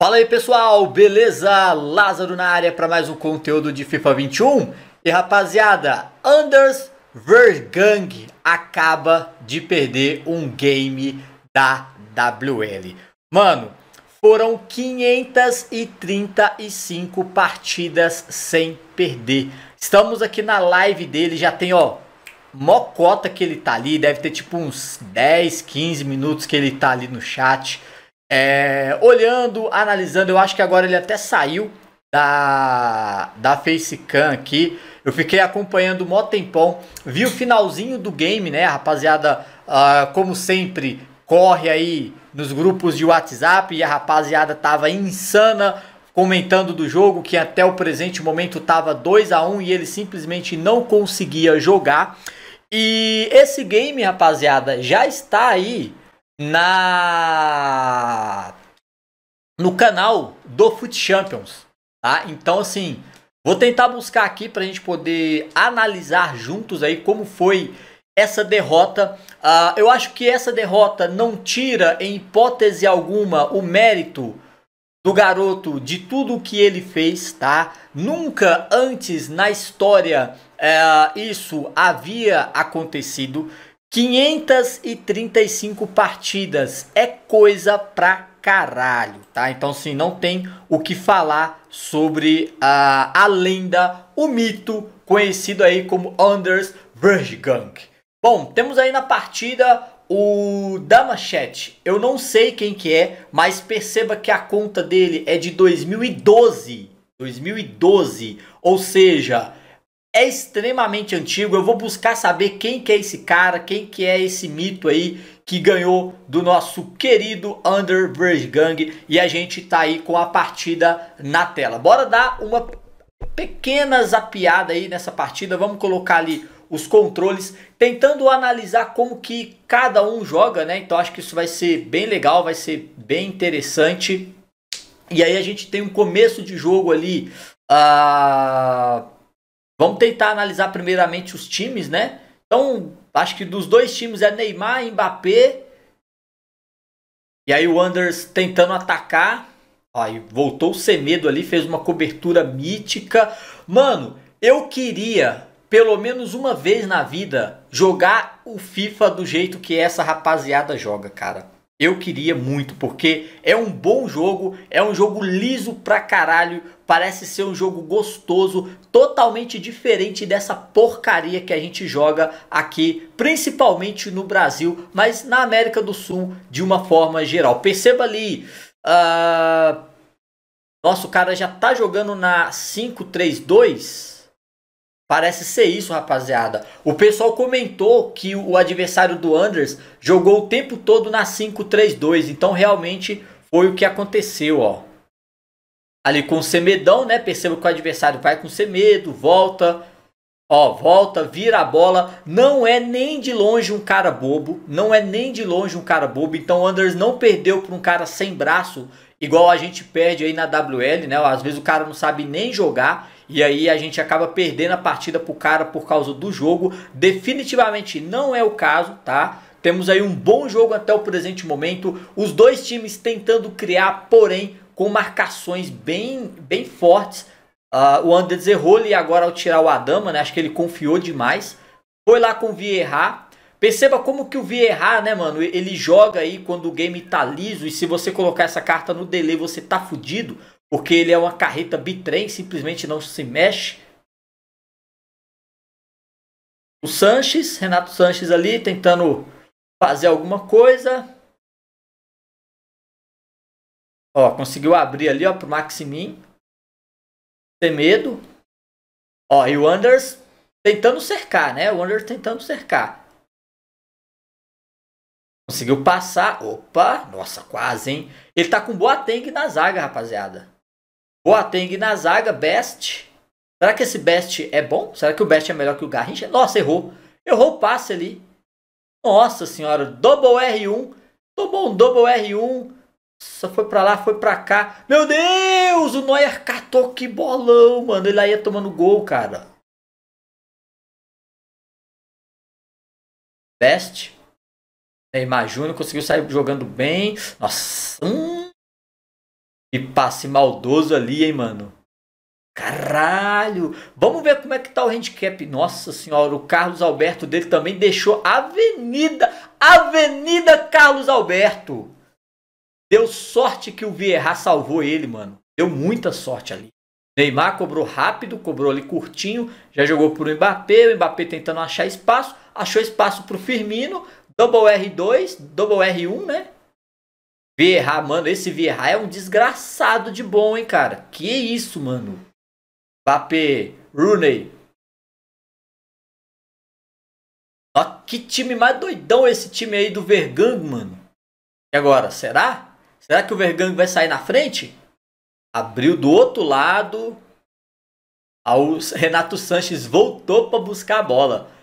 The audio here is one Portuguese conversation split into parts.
Fala aí pessoal, beleza? Lázaro na área para mais um conteúdo de FIFA 21. E rapaziada, Anders Vergang acaba de perder um game da WL. Mano, foram 535 partidas sem perder. Estamos aqui na live dele, já tem ó, mocota que ele tá ali, deve ter tipo uns 10, 15 minutos que ele tá ali no chat. É, olhando, analisando, eu acho que agora ele até saiu da, da Facecam aqui. Eu fiquei acompanhando mó tempão. Vi o finalzinho do game, né, rapaziada? Uh, como sempre, corre aí nos grupos de WhatsApp e a rapaziada tava insana comentando do jogo que até o presente momento tava 2 a 1 um, e ele simplesmente não conseguia jogar. E esse game, rapaziada, já está aí na no canal do Foot Champions, tá? Então assim, vou tentar buscar aqui para a gente poder analisar juntos aí como foi essa derrota. Uh, eu acho que essa derrota não tira em hipótese alguma o mérito do garoto de tudo o que ele fez, tá? Nunca antes na história uh, isso havia acontecido. 535 partidas é coisa pra caralho, tá? Então, assim, não tem o que falar sobre uh, a lenda, o mito, conhecido aí como Anders Berggang. Bom, temos aí na partida o Damachete. Eu não sei quem que é, mas perceba que a conta dele é de 2012. 2012, ou seja, é extremamente antigo. Eu vou buscar saber quem que é esse cara, quem que é esse mito aí que ganhou do nosso querido Underverse Gang e a gente tá aí com a partida na tela. Bora dar uma pequena zapiada aí nessa partida. Vamos colocar ali os controles, tentando analisar como que cada um joga, né? Então acho que isso vai ser bem legal, vai ser bem interessante. E aí a gente tem um começo de jogo ali uh, Vamos tentar analisar primeiramente os times, né? Então, acho que dos dois times é Neymar, Mbappé. E aí o Anders tentando atacar. Aí voltou o Semedo ali, fez uma cobertura mítica. Mano, eu queria, pelo menos uma vez na vida, jogar o FIFA do jeito que essa rapaziada joga, cara. Eu queria muito, porque é um bom jogo, é um jogo liso pra caralho, parece ser um jogo gostoso, totalmente diferente dessa porcaria que a gente joga aqui, principalmente no Brasil, mas na América do Sul de uma forma geral. Perceba ali, uh... nosso cara já tá jogando na 5-3-2... Parece ser isso, rapaziada. O pessoal comentou que o adversário do Anders jogou o tempo todo na 5-3-2. Então, realmente, foi o que aconteceu, ó. Ali com o Semedão, né? Perceba que o adversário vai com Semedo, volta. Ó, volta, vira a bola. Não é nem de longe um cara bobo. Não é nem de longe um cara bobo. Então, o Anders não perdeu para um cara sem braço. Igual a gente perde aí na WL, né? Às vezes o cara não sabe nem jogar e aí a gente acaba perdendo a partida pro cara por causa do jogo. Definitivamente não é o caso, tá? Temos aí um bom jogo até o presente momento. Os dois times tentando criar, porém, com marcações bem, bem fortes. Uh, o Anderson errou e agora ao tirar o Adama, né? Acho que ele confiou demais. Foi lá com o Vieira, Perceba como que o Vieira, né, mano, ele joga aí quando o game tá liso e se você colocar essa carta no delay você tá fudido, porque ele é uma carreta bitrem, simplesmente não se mexe. O Sanches, Renato Sanches ali tentando fazer alguma coisa. Ó, conseguiu abrir ali, ó, pro Maximin. Tem medo. Ó, e o Anders tentando cercar, né? O Anders tentando cercar. Conseguiu passar. Opa! Nossa, quase, hein? Ele tá com Boateng na zaga, rapaziada. Boateng na zaga, Best. Será que esse Best é bom? Será que o Best é melhor que o Garrincha? Nossa, errou. Errou o passe ali. Nossa senhora, double R1. Tomou um double R1. Só foi pra lá, foi pra cá. Meu Deus, o Neuer catou que bolão, mano. Ele aí ia tomando gol, cara. Best. Neymar Júnior conseguiu sair jogando bem. Nossa, hum. E passe maldoso ali, hein, mano. Caralho! Vamos ver como é que tá o handicap. Nossa senhora, o Carlos Alberto dele também deixou avenida. Avenida Carlos Alberto. Deu sorte que o Vieira salvou ele, mano. Deu muita sorte ali. Neymar cobrou rápido, cobrou ali curtinho, já jogou pro Mbappé, o Mbappé tentando achar espaço, achou espaço pro Firmino, Double R2, Double R1, né? Vierra, mano, esse Vierra é um desgraçado de bom, hein, cara? Que isso, mano? Papê, Rooney. Ó, que time mais doidão esse time aí do Vergango, mano. E agora, será? Será que o Vergango vai sair na frente? Abriu do outro lado. O Renato Sanches voltou para buscar a bola.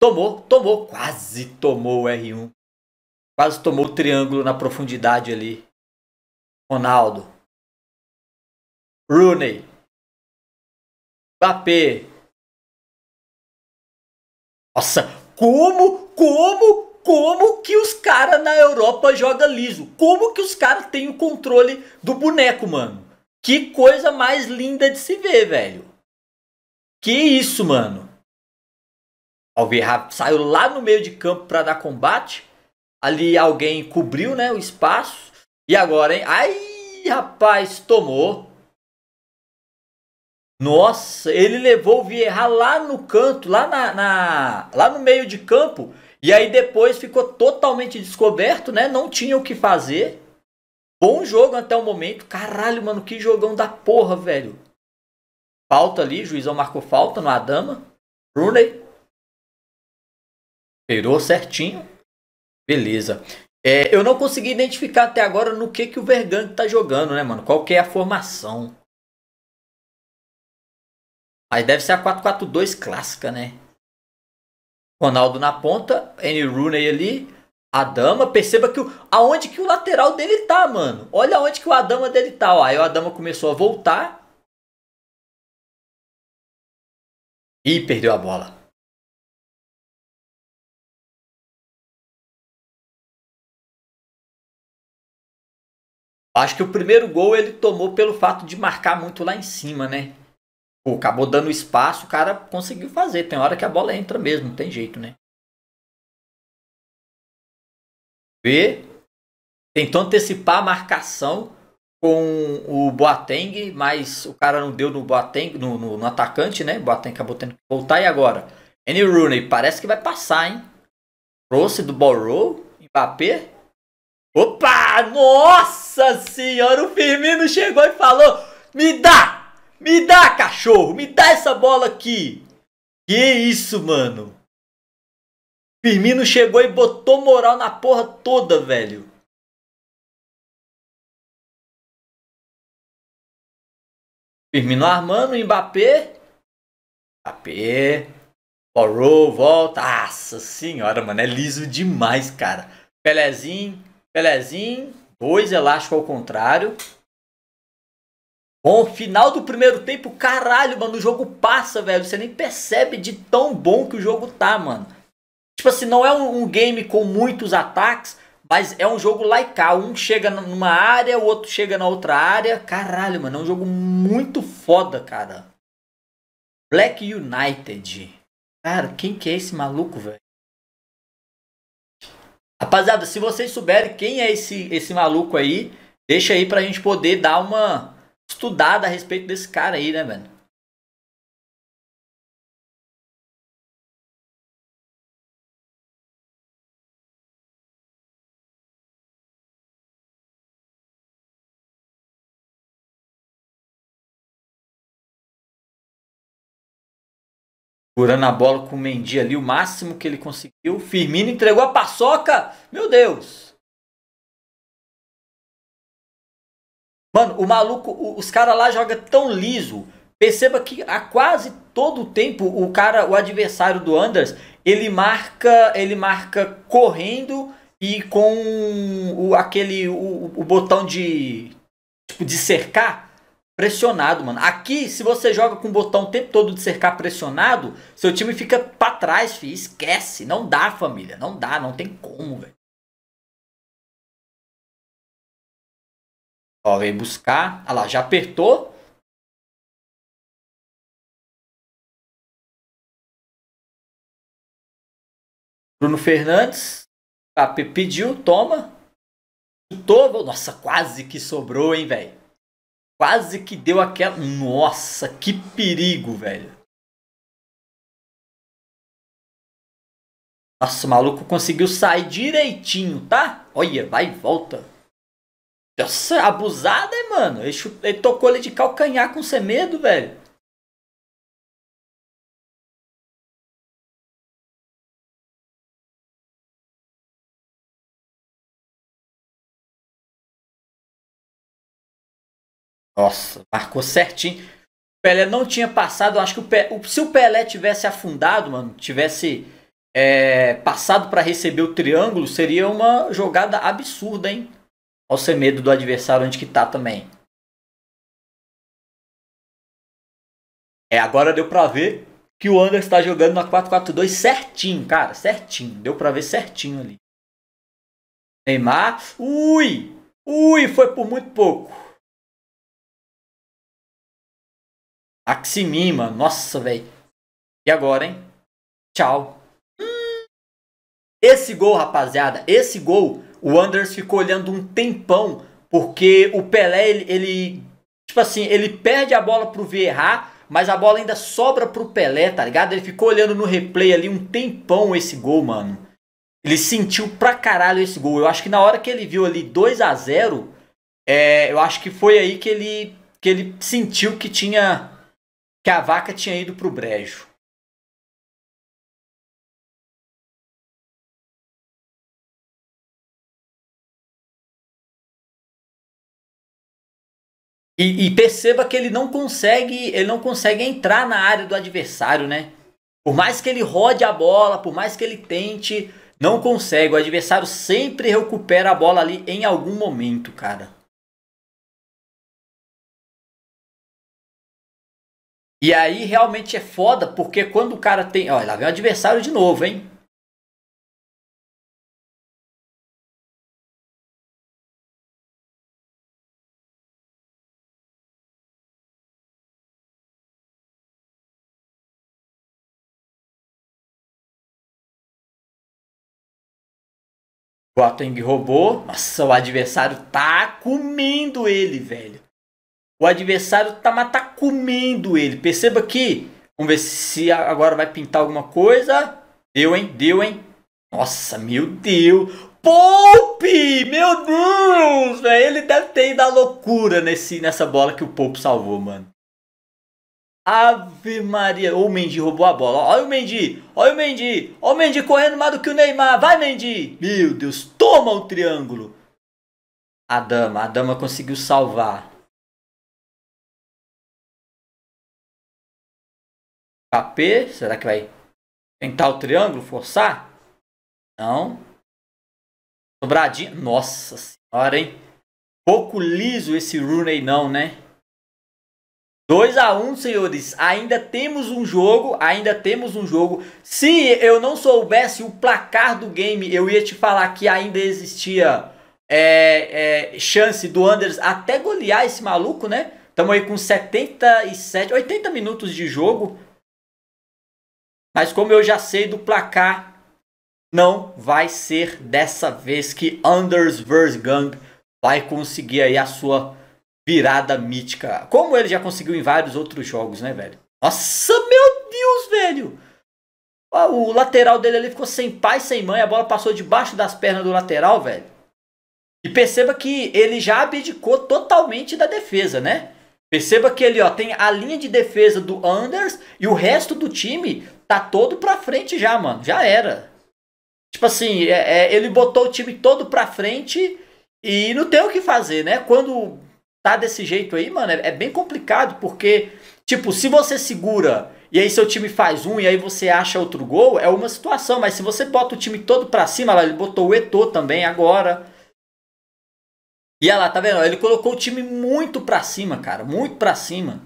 Tomou, tomou, quase tomou o R1. Quase tomou o triângulo na profundidade ali. Ronaldo. Rooney. Mbappé. Nossa, como, como, como que os caras na Europa jogam liso? Como que os caras têm o controle do boneco, mano? Que coisa mais linda de se ver, velho. Que isso, mano. Alverra saiu lá no meio de campo para dar combate. Ali alguém cobriu né, o espaço. E agora, hein? Ai, rapaz, tomou. Nossa, ele levou o Vieira lá no canto, lá, na, na, lá no meio de campo. E aí depois ficou totalmente descoberto, né? Não tinha o que fazer. Bom jogo até o momento. Caralho, mano, que jogão da porra, velho. Falta ali, juizão marcou falta no Adama. Rooney Cheirou certinho. Beleza. É, eu não consegui identificar até agora no que, que o Vergang tá jogando, né, mano? Qual que é a formação. Aí deve ser a 4-4-2 clássica, né? Ronaldo na ponta, N. Rooney ali, Adama. Perceba que o, aonde que o lateral dele tá, mano. Olha onde que o Adama dele tá. Ó. Aí o Adama começou a voltar. E perdeu a bola. Acho que o primeiro gol ele tomou pelo fato de marcar muito lá em cima, né? Pô, acabou dando espaço, o cara conseguiu fazer. Tem hora que a bola entra mesmo, não tem jeito, né? Vê? tentou antecipar a marcação com o Boateng, mas o cara não deu no Boateng, no, no, no atacante, né? O Boateng acabou tendo que voltar e agora. Annie Rooney parece que vai passar, hein? Trouxe do Borrow, Mbappé. Opa! Nossa! Nossa senhora, o Firmino chegou e falou: Me dá! Me dá, cachorro! Me dá essa bola aqui! Que isso, mano! Firmino chegou e botou moral na porra toda, velho. Firmino armando, Mbappé. Mbappé. Borrow, volta. Nossa senhora, mano. É liso demais, cara. Pelezinho, Pelezinho dois elástico ao contrário. Bom, final do primeiro tempo, caralho, mano, o jogo passa, velho. Você nem percebe de tão bom que o jogo tá, mano. Tipo assim, não é um, um game com muitos ataques, mas é um jogo laical. Um chega numa área, o outro chega na outra área. Caralho, mano, é um jogo muito foda, cara. Black United. Cara, quem que é esse maluco, velho? Rapaziada, se vocês souberem quem é esse, esse maluco aí, deixa aí pra gente poder dar uma estudada a respeito desse cara aí, né, velho? Segurando a bola com o Mendy ali, o máximo que ele conseguiu. Firmino entregou a paçoca. Meu Deus. Mano, o maluco, os caras lá jogam tão liso. Perceba que a quase todo o tempo o cara, o adversário do Anders, ele marca, ele marca correndo e com o, aquele o, o botão de tipo de cercar pressionado, mano. Aqui, se você joga com o botão o tempo todo de cercar pressionado, seu time fica pra trás, filho. Esquece. Não dá, família. Não dá, não tem como, velho. Ó, vem buscar. Olha lá, já apertou. Bruno Fernandes. Ah, pediu, toma. Chutou. Nossa, quase que sobrou, hein, velho. Quase que deu aquela. Nossa, que perigo, velho. Nossa, o maluco conseguiu sair direitinho, tá? Olha, vai e volta. Nossa, abusada, hein, mano? Ele, ele tocou ele de calcanhar com semedo, medo, velho. Nossa, marcou certinho. O Pelé não tinha passado. acho que o Pelé, se o Pelé tivesse afundado, mano, tivesse é, passado para receber o triângulo, seria uma jogada absurda, hein? Ao ser medo do adversário onde que tá também. É, agora deu pra ver que o Anderson tá jogando na 4-4-2 certinho, cara. Certinho. Deu pra ver certinho ali. Neymar. Ui! Ui, foi por muito pouco. Aximim, mano. Nossa, velho. E agora, hein? Tchau. Esse gol, rapaziada, esse gol, o Anders ficou olhando um tempão, porque o Pelé, ele, ele, tipo assim, ele perde a bola pro Vieira, mas a bola ainda sobra pro Pelé, tá ligado? Ele ficou olhando no replay ali um tempão esse gol, mano. Ele sentiu pra caralho esse gol. Eu acho que na hora que ele viu ali 2 a 0 é, eu acho que foi aí que ele, que ele sentiu que tinha que a vaca tinha ido para o brejo. E, e, perceba que ele não consegue, ele não consegue entrar na área do adversário, né? Por mais que ele rode a bola, por mais que ele tente, não consegue. O adversário sempre recupera a bola ali em algum momento, cara. E aí realmente é foda, porque quando o cara tem. Olha, lá vem o adversário de novo, hein? Boateng roubou. Nossa, o adversário tá comendo ele, velho. O adversário tá, mas tá comendo ele. Perceba que. Vamos ver se agora vai pintar alguma coisa. Deu, hein? Deu, hein? Nossa, meu Deus! Poupe! Meu Deus! Véio, ele deve ter ido à loucura nesse, nessa bola que o Poupe salvou, mano. Ave Maria. o Mendy roubou a bola. Olha o Mendy. Olha o Mendy. Olha o Mendy correndo mais do que o Neymar. Vai, Mendy. Meu Deus. Toma o triângulo. A dama. A dama conseguiu salvar. será que vai tentar o triângulo, forçar? Não. Sobradinho. Nossa senhora, hein? Pouco liso esse Rooney não, né? 2 a 1 senhores. Ainda temos um jogo, ainda temos um jogo. Se eu não soubesse o placar do game, eu ia te falar que ainda existia é, é, chance do Anders até golear esse maluco, né? Estamos aí com 77, 80 minutos de jogo. Mas como eu já sei do placar, não vai ser dessa vez que Anders Versgang vai conseguir aí a sua virada mítica. Como ele já conseguiu em vários outros jogos, né, velho? Nossa, meu Deus, velho! O lateral dele ali ficou sem pai, sem mãe, a bola passou debaixo das pernas do lateral, velho. E perceba que ele já abdicou totalmente da defesa, né? Perceba que ele ó, tem a linha de defesa do Anders e o resto do time tá todo pra frente já, mano. Já era. Tipo assim, é, é, ele botou o time todo pra frente e não tem o que fazer, né? Quando tá desse jeito aí, mano, é, é bem complicado porque, tipo, se você segura e aí seu time faz um e aí você acha outro gol, é uma situação. Mas se você bota o time todo pra cima, lá, ele botou o Eto também agora. E olha lá, tá vendo? Ele colocou o time muito pra cima, cara. Muito pra cima.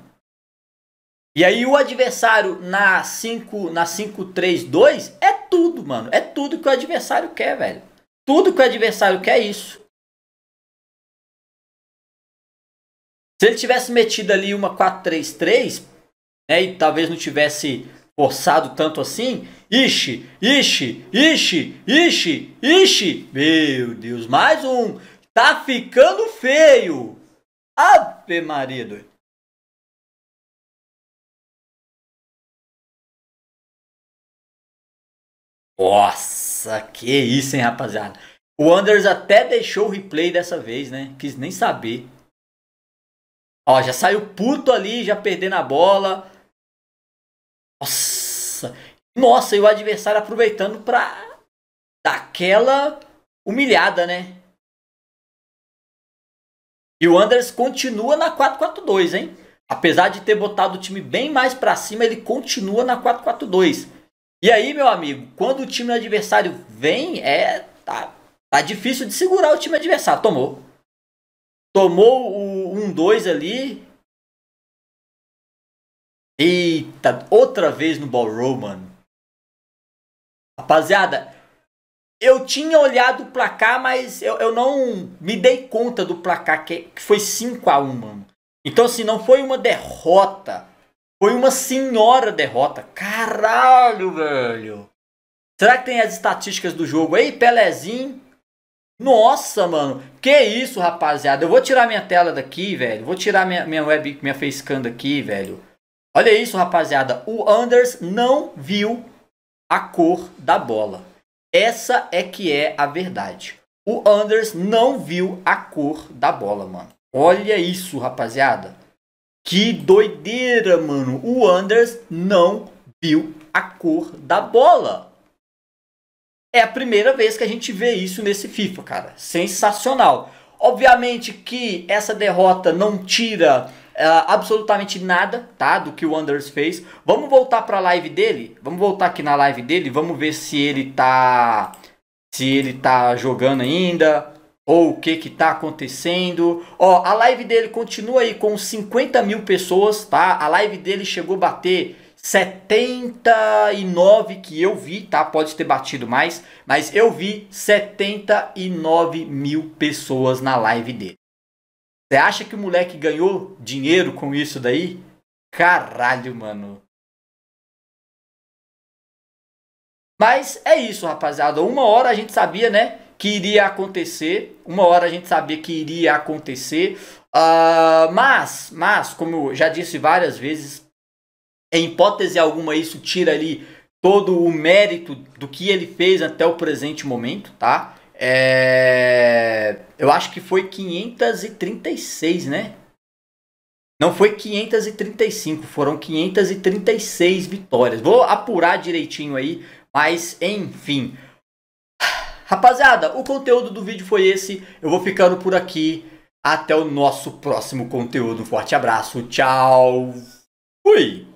E aí o adversário na 5, 3 2 é tudo, mano. É tudo que o adversário quer, velho. Tudo que o adversário quer é isso. Se ele tivesse metido ali uma 4-3-3, né, e talvez não tivesse forçado tanto assim, Ixi, ixi, ixi, ixi, ixi. Meu Deus, mais um. Tá ficando feio! Ave marido! Nossa, que isso, hein, rapaziada? O Anders até deixou o replay dessa vez, né? Quis nem saber. Ó, já saiu puto ali, já perdendo a bola. Nossa. Nossa, e o adversário aproveitando pra dar aquela humilhada, né? E o Anders continua na 4-4-2, hein? Apesar de ter botado o time bem mais para cima, ele continua na 4-4-2. E aí, meu amigo, quando o time adversário vem, é tá, tá difícil de segurar o time adversário. Tomou. Tomou o 1-2 ali. Eita, outra vez no ball roll, mano. Rapaziada, eu tinha olhado o placar, mas eu, eu não me dei conta do placar, que, que foi 5 a 1 mano. Então, assim, não foi uma derrota. Foi uma senhora derrota. Caralho, velho. Será que tem as estatísticas do jogo aí, Pelezinho? Nossa, mano. Que isso, rapaziada. Eu vou tirar minha tela daqui, velho. Vou tirar minha, minha web, minha facecam daqui, velho. Olha isso, rapaziada. O Anders não viu a cor da bola. Essa é que é a verdade. O Anders não viu a cor da bola, mano. Olha isso, rapaziada. Que doideira, mano. O Anders não viu a cor da bola. É a primeira vez que a gente vê isso nesse FIFA, cara. Sensacional. Obviamente que essa derrota não tira uh, absolutamente nada, tá? Do que o Anders fez. Vamos voltar para a live dele? Vamos voltar aqui na live dele, vamos ver se ele tá. Se ele tá jogando ainda. Ou o que que tá acontecendo. Ó, a live dele continua aí com 50 mil pessoas, tá? A live dele chegou a bater 79 que eu vi, tá? Pode ter batido mais, mas eu vi 79 mil pessoas na live dele. Você acha que o moleque ganhou dinheiro com isso daí? Caralho, mano. Mas é isso, rapaziada. Uma hora a gente sabia, né? Que iria acontecer. Uma hora a gente sabia que iria acontecer. Uh, mas, mas, como eu já disse várias vezes, em hipótese alguma isso tira ali todo o mérito do que ele fez até o presente momento, tá? É... Eu acho que foi 536, né? Não foi 535, foram 536 vitórias. Vou apurar direitinho aí, mas enfim. Rapaziada, o conteúdo do vídeo foi esse. Eu vou ficando por aqui. Até o nosso próximo conteúdo. Um forte abraço. Tchau. Fui.